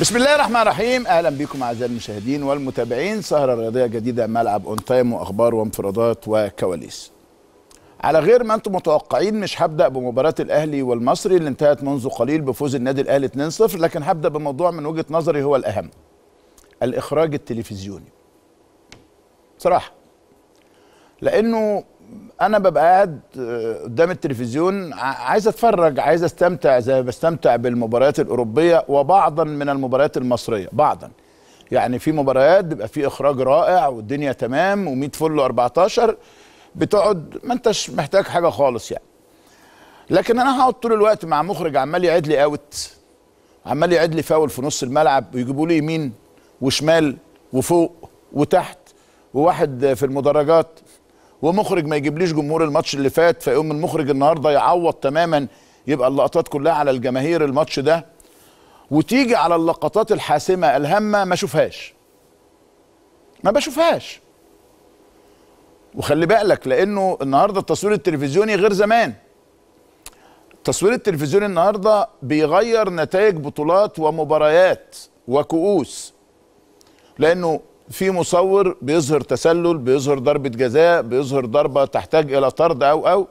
بسم الله الرحمن الرحيم اهلا بكم اعزائي المشاهدين والمتابعين سهره رياضيه جديده ملعب اون تايم واخبار وانفرادات وكواليس على غير ما انتم متوقعين مش هبدا بمباراه الاهلي والمصري اللي انتهت منذ قليل بفوز النادي الاهلي 2-0 لكن هبدا بموضوع من وجهه نظري هو الاهم الاخراج التلفزيوني صراحه لانه انا ببقى قاعد آه، قدام التلفزيون عايز اتفرج عايز استمتع زي ما بستمتع بالمباريات الاوروبيه وبعضا من المباريات المصريه بعضا يعني في مباريات بيبقى في اخراج رائع والدنيا تمام و100 فل 14 بتقعد ما انتش محتاج حاجه خالص يعني لكن انا هقعد طول الوقت مع مخرج عمال يعيد لي اوت عمال يعيد لي فاول في نص الملعب ويجيبوا لي يمين وشمال وفوق وتحت وواحد في المدرجات ومخرج ما يجيبليش جمهور الماتش اللي فات فيقوم المخرج النهارده يعوض تماما يبقى اللقطات كلها على الجماهير الماتش ده وتيجي على اللقطات الحاسمه الهامه ما اشوفهاش ما بشوفهاش وخلي بالك لانه النهارده التصوير التلفزيوني غير زمان التصوير التلفزيوني النهارده بيغير نتائج بطولات ومباريات وكؤوس لانه في مصور بيظهر تسلل بيظهر ضربه جزاء بيظهر ضربه تحتاج الى طرد او او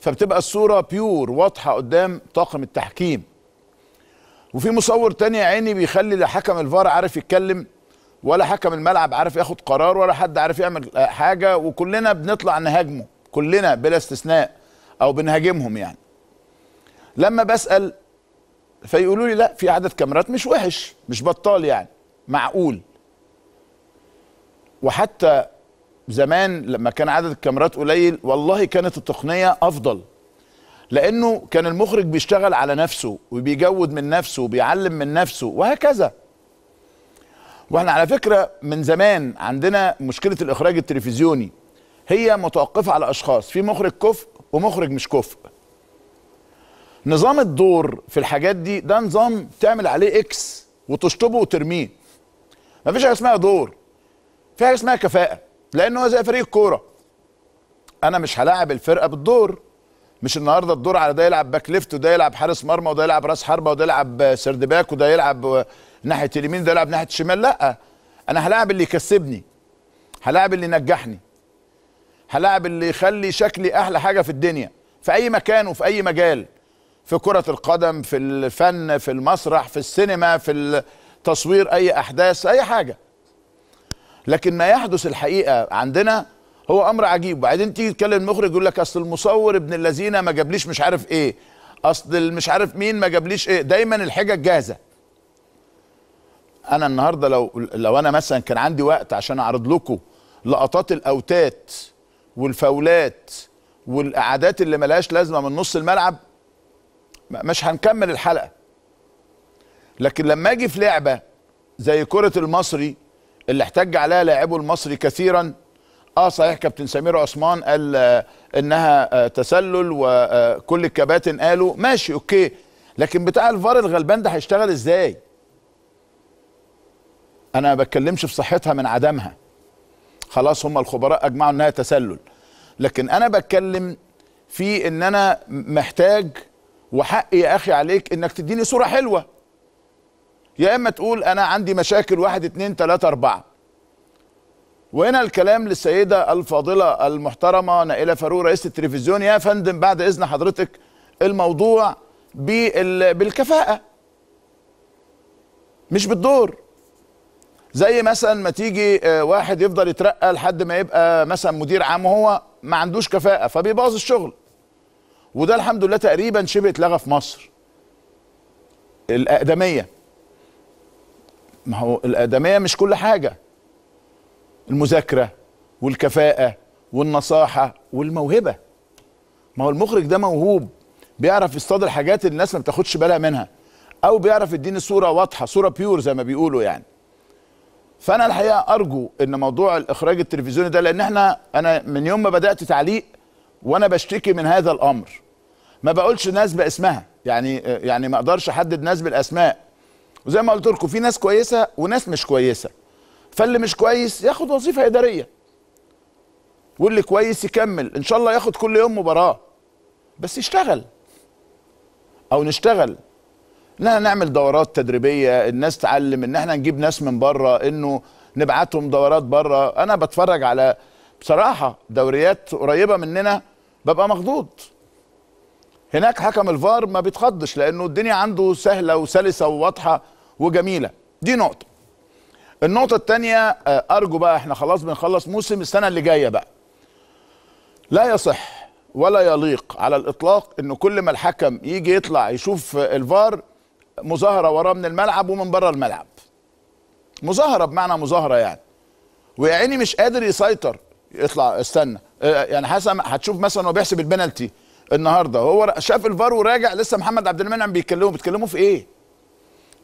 فبتبقى الصوره بيور واضحه قدام طاقم التحكيم وفي مصور تاني يا عيني بيخلي لا حكم الفار عارف يتكلم ولا حكم الملعب عارف ياخد قرار ولا حد عارف يعمل حاجه وكلنا بنطلع نهاجمه كلنا بلا استثناء او بنهاجمهم يعني لما بسال فيقولوا لي لا في عدد كاميرات مش وحش مش بطال يعني معقول وحتى زمان لما كان عدد الكاميرات قليل والله كانت التقنيه افضل لانه كان المخرج بيشتغل على نفسه وبيجود من نفسه وبيعلم من نفسه وهكذا واحنا على فكره من زمان عندنا مشكله الاخراج التلفزيوني هي متوقفه على اشخاص في مخرج كفء ومخرج مش كفء نظام الدور في الحاجات دي ده نظام تعمل عليه اكس وتشطبه وترميه مفيش حاجه اسمها دور في حاجه اسمها كفاءه لان هو زي فريق الكوره انا مش هلاعب الفرقه بالدور مش النهارده الدور على ده يلعب باك ليفت وده يلعب حارس مرمى وده يلعب راس حربه وده يلعب سرد باك وده يلعب ناحيه اليمين وده يلعب ناحيه الشمال لا انا هلاعب اللي يكسبني هلاعب اللي ينجحني هلاعب اللي يخلي شكلي احلى حاجه في الدنيا في اي مكان وفي اي مجال في كره القدم في الفن في المسرح في السينما في التصوير اي احداث اي حاجه لكن ما يحدث الحقيقه عندنا هو امر عجيب وبعدين تيجي تكلم المخرج يقول لك اصل المصور ابن الذين ما جابليش مش عارف ايه اصل مش عارف مين ما جابليش ايه دايما الحجج جاهزه انا النهارده لو لو انا مثلا كان عندي وقت عشان اعرض لكم لقطات الاوتات والفاولات والاعادات اللي ملهاش لازمه من نص الملعب مش هنكمل الحلقه لكن لما اجي في لعبه زي كره المصري اللي احتج عليها لاعبه المصري كثيرا اه صحيح كابتن سمير عثمان قال آه، انها آه، تسلل وكل الكباتن قالوا ماشي اوكي لكن بتاع الفار الغلبان ده هيشتغل ازاي انا ما بتكلمش في صحتها من عدمها خلاص هم الخبراء اجمعوا انها تسلل لكن انا بتكلم في ان انا محتاج وحقي يا اخي عليك انك تديني صوره حلوه يا اما تقول انا عندي مشاكل واحد اتنين تلاته اربعه وهنا الكلام للسيده الفاضله المحترمه نائله فاروق رئيسه التلفزيون يا فندم بعد اذن حضرتك الموضوع بالكفاءه مش بالدور زي مثلا ما تيجي آه، واحد يفضل يترقى لحد ما يبقى مثلا مدير عام وهو ما عندوش كفاءه فبيبوظ الشغل وده الحمد لله تقريبا شبه اتلغى في مصر الاقدميه ما هو الآدمية مش كل حاجة المذاكرة والكفاءة والنصاحة والموهبة ما هو المخرج ده موهوب بيعرف يصطاد الحاجات اللي الناس ما بتاخدش بالها منها او بيعرف يديني صوره واضحه صوره بيور زي ما بيقولوا يعني فانا الحقيقه ارجو ان موضوع الاخراج التلفزيوني ده لان احنا انا من يوم ما بدات تعليق وانا بشتكي من هذا الامر ما بقولش ناس باسمها يعني يعني ما اقدرش احدد ناس بالاسماء وزي ما قلت لكم في ناس كويسه وناس مش كويسه فاللي مش كويس ياخد وظيفه اداريه واللي كويس يكمل ان شاء الله ياخد كل يوم مباراه بس يشتغل او نشتغل ان احنا نعمل دورات تدريبيه الناس تعلم ان احنا نجيب ناس من بره انه نبعتهم دورات بره انا بتفرج على بصراحه دوريات قريبه مننا ببقى مخضوض هناك حكم الفار ما بيتخضش لانه الدنيا عنده سهله وسلسه وواضحه وجميله دي نقطه النقطه الثانيه آه، ارجو بقى احنا خلاص بنخلص موسم السنه اللي جايه بقى لا يصح ولا يليق على الاطلاق ان كل ما الحكم يجي يطلع يشوف الفار مظاهره وراه من الملعب ومن بره الملعب مظاهره بمعنى مظاهره يعني ويا عيني مش قادر يسيطر يطلع استنى آه، يعني حسن هتشوف مثلا هو بيحسب البنالتي النهارده هو شاف الفار وراجع لسه محمد عبد المنعم بيتكلموا بيتكلموا في ايه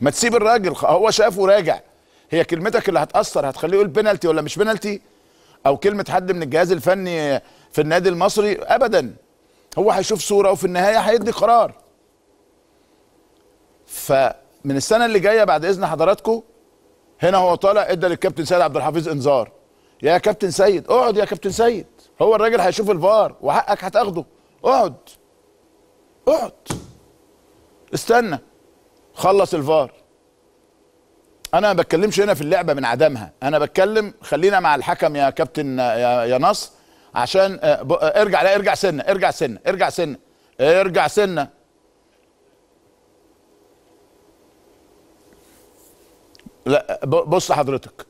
ما تسيب الراجل هو شافه راجع هي كلمتك اللي هتاثر هتخليه يقول بنالتي ولا مش بنالتي او كلمه حد من الجهاز الفني في النادي المصري ابدا هو هيشوف صوره وفي النهايه هيدي قرار فمن السنه اللي جايه بعد اذن حضراتكم هنا هو طالع ادى للكابتن سيد عبد الحفيظ انذار يا كابتن سيد اقعد يا كابتن سيد هو الراجل هيشوف الفار وحقك هتاخده اقعد اقعد استنى خلص الفار انا ما بتكلمش هنا في اللعبه من عدمها انا بتكلم خلينا مع الحكم يا كابتن يا, يا نصر عشان آه، ارجع لا ارجع سنه ارجع سنه ارجع سنه ارجع سنه لا بص حضرتك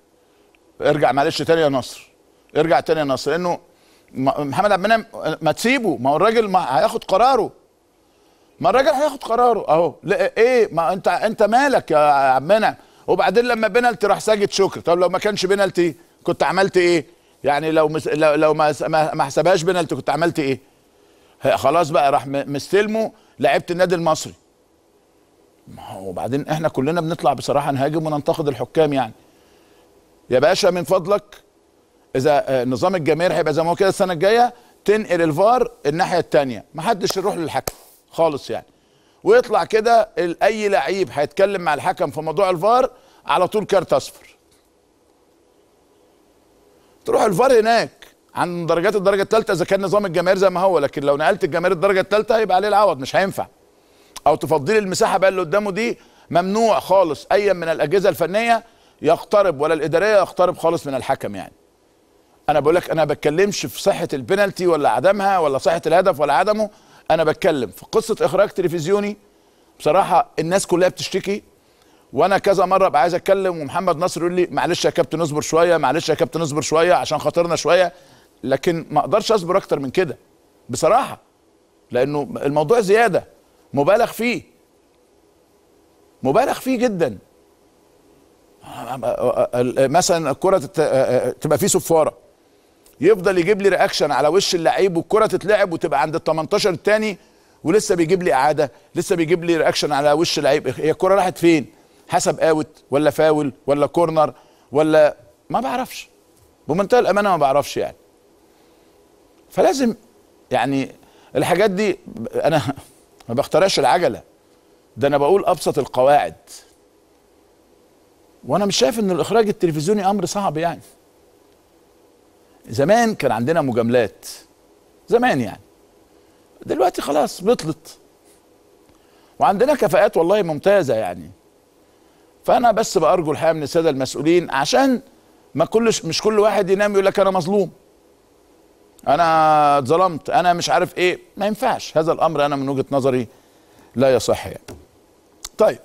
ارجع معلش تاني يا نصر ارجع تاني يا نصر انه محمد عبد المنعم آه، ما تسيبه ما هو الراجل هياخد قراره ما الراجل هياخد قراره اهو لا ايه ما انت انت مالك يا عمنا وبعدين لما بنالتي راح ساجد شكر طب لو ما كانش بنالتي كنت عملت ايه يعني لو مس... لو, لو ما ما حسبهاش بنالتي كنت عملت ايه خلاص بقى راح مستلمه لعيبه النادي المصري ما هو وبعدين احنا كلنا بنطلع بصراحه نهاجم وننتقد الحكام يعني يا باشا من فضلك اذا آه، نظام الجماهير هيبقى زي ما هو كده السنه الجايه تنقل الفار الناحيه الثانيه محدش يروح للحكم خالص يعني ويطلع كده اي لعيب هيتكلم مع الحكم في موضوع الفار على طول كارت اصفر تروح الفار هناك عن درجات الدرجه الثالثه اذا كان نظام الجماهير زي ما هو لكن لو نقلت الجماهير الدرجه الثالثه هيبقى عليه العوض مش هينفع او تفضيل المساحه بقى اللي قدامه دي ممنوع خالص ايا من الاجهزه الفنيه يقترب ولا الاداريه يقترب خالص من الحكم يعني انا بقول لك انا بتكلمش في صحه البنالتي ولا عدمها ولا صحه الهدف ولا عدمه انا بتكلم في قصه اخراج تلفزيوني بصراحه الناس كلها بتشتكي وانا كذا مره ابقى عايز اتكلم ومحمد نصر يقول لي معلش يا كابتن اصبر شويه معلش يا كابتن اصبر شويه عشان خاطرنا شويه لكن ما اقدرش اصبر اكتر من كده بصراحه لانه الموضوع زياده مبالغ فيه مبالغ فيه جدا مثلا الكره تبقى فيه صفاره يفضل يجيب لي رياكشن على وش اللعيب والكره تتلعب وتبقى عند ال 18 الثاني ولسه بيجيب لي اعاده لسه بيجيب لي رياكشن على وش اللعيب هي الكره راحت فين حسب اوت ولا فاول ولا كورنر ولا ما بعرفش بمنتهى الامانه ما بعرفش يعني فلازم يعني الحاجات دي انا ما بخترعش العجله ده انا بقول ابسط القواعد وانا مش شايف ان الاخراج التلفزيوني امر صعب يعني زمان كان عندنا مجاملات زمان يعني دلوقتي خلاص بطلت وعندنا كفاءات والله ممتازه يعني فانا بس بارجو الحقيقه من الساده المسؤولين عشان ما كلش مش كل واحد ينام يقول لك انا مظلوم انا اتظلمت انا مش عارف ايه ما ينفعش هذا الامر انا من وجهه نظري لا يصح يعني طيب